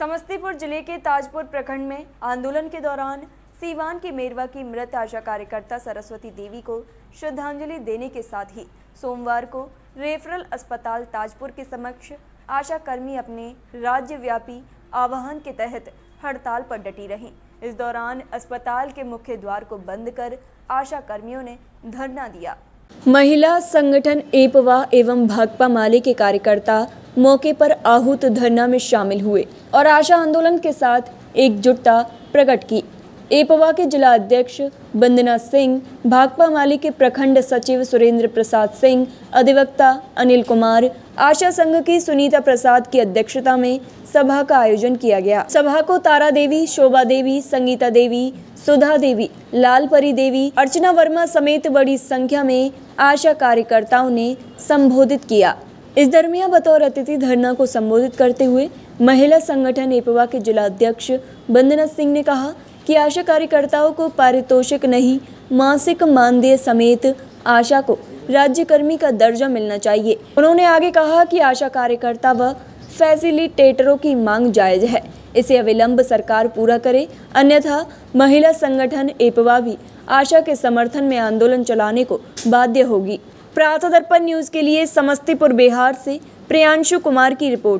समस्तीपुर जिले के ताजपुर प्रखंड में आंदोलन के दौरान सीवान के मेरवा की मृत आशा कार्यकर्ता सरस्वती देवी को श्रद्धांजलि देने के साथ ही सोमवार को रेफरल अस्पताल ताजपुर के समक्ष आशा कर्मी अपने राज्यव्यापी आवाहन के तहत हड़ताल पर डटी रहे इस दौरान अस्पताल के मुख्य द्वार को बंद कर आशा कर्मियों ने धरना दिया महिला संगठन एपवा एवं भाकपा माले के कार्यकर्ता मौके पर आहूत धरना में शामिल हुए और आशा आंदोलन के साथ एकजुटता प्रकट की एपवा के जिला अध्यक्ष बंदना सिंह भाकपा माली के प्रखंड सचिव सुरेंद्र प्रसाद सिंह अधिवक्ता अनिल कुमार आशा संघ की सुनीता प्रसाद की अध्यक्षता में सभा का आयोजन किया गया सभा को तारा देवी शोभा देवी संगीता देवी सुधा देवी लाल परी देवी अर्चना वर्मा समेत बड़ी संख्या में आशा कार्यकर्ताओं ने संबोधित किया इस दरमियान बतौर अतिथि धरना को संबोधित करते हुए महिला संगठन एपवा के जिलाध्यक्ष बंदना सिंह ने कहा कि आशा कार्यकर्ताओं को पारितोषिक नहीं मासिक मानदेय समेत आशा को राज्यकर्मी का दर्जा मिलना चाहिए उन्होंने आगे कहा कि आशा कार्यकर्ता व फैसिलिटेटरों की मांग जायज है इसे अविलंब सरकार पूरा करे अन्यथा महिला संगठन एपवा भी आशा के समर्थन में आंदोलन चलाने को बाध्य होगी प्रातः दर्पण न्यूज़ के लिए समस्तीपुर बिहार से प्रियांशु कुमार की रिपोर्ट